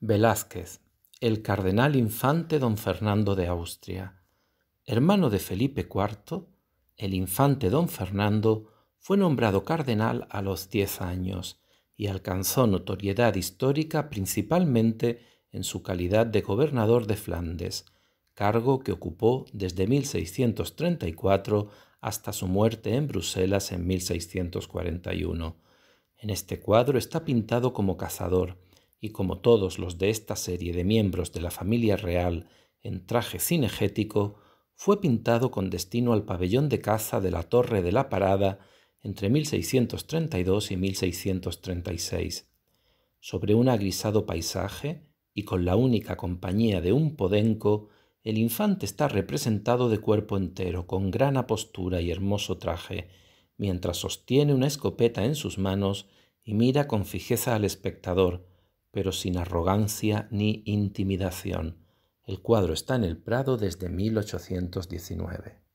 Velázquez, el cardenal infante don Fernando de Austria. Hermano de Felipe IV, el infante don Fernando fue nombrado cardenal a los diez años y alcanzó notoriedad histórica principalmente en su calidad de gobernador de Flandes, cargo que ocupó desde 1634 hasta su muerte en Bruselas en 1641. En este cuadro está pintado como cazador, y como todos los de esta serie de miembros de la familia real en traje cinegético, fue pintado con destino al pabellón de caza de la Torre de la Parada entre 1632 y 1636, sobre un agrisado paisaje y con la única compañía de un podenco, el infante está representado de cuerpo entero, con gran apostura y hermoso traje, mientras sostiene una escopeta en sus manos y mira con fijeza al espectador, pero sin arrogancia ni intimidación. El cuadro está en el Prado desde 1819.